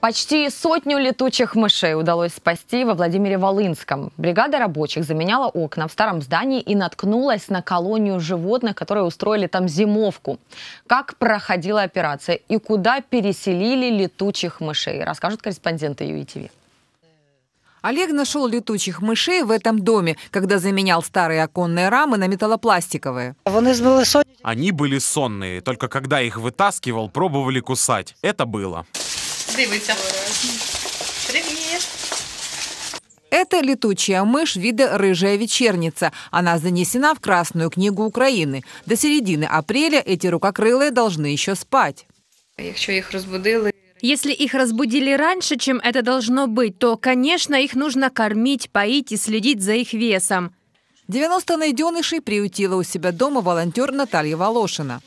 Почти сотню летучих мышей удалось спасти во Владимире Волынском. Бригада рабочих заменяла окна в старом здании и наткнулась на колонию животных, которые устроили там зимовку. Как проходила операция и куда переселили летучих мышей, расскажут корреспонденты ЮИТВ. Олег нашел летучих мышей в этом доме, когда заменял старые оконные рамы на металлопластиковые. Они были сонные, только когда их вытаскивал, пробовали кусать. Это было дивиться. Привіт! Это летучая мышь вида рыжая вечерница. Она занесена в Красную книгу Украины. До середины апреля эти рукокрылые должны еще спать. Якщо їх розбудили, Если их разбудили раньше, чем это должно быть, то, конечно, их нужно кормить, поить и следить за их весом. 90 найденышей приютила у себя дома волонтер Наталья Волошина.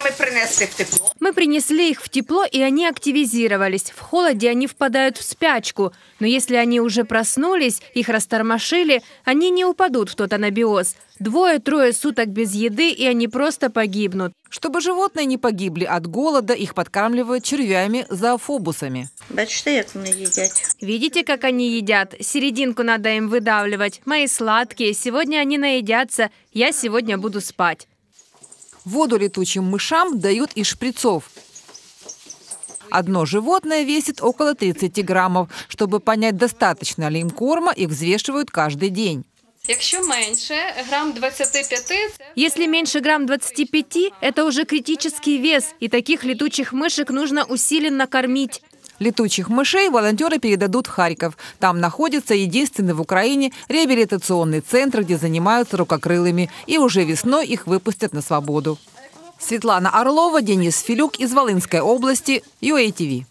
Мы принесли в тепло. Мы принесли их в тепло, и они активизировались. В холоде они впадают в спячку. Но если они уже проснулись, их растормошили, они не упадут в тот анабиоз. Двое-трое суток без еды, и они просто погибнут. Чтобы животные не погибли от голода, их подкармливают червями, зоофобусами. Видите, как они едят? Серединку надо им выдавливать. Мои сладкие, сегодня они наедятся, я сегодня буду спать. Воду летучим мышам дают из шприцов. Одно животное весит около 30 граммов. Чтобы понять, достаточно ли им корма, их взвешивают каждый день. Если меньше грамм 25, это уже критический вес, и таких летучих мышек нужно усиленно кормить. Летучих мышей волонтеры передадут в Харьков. Там находится единственный в Украине реабилитационный центр, где занимаются рукокрылыми. И уже весной их выпустят на свободу. Светлана Орлова, Денис Филюк из Волынской области, UATV.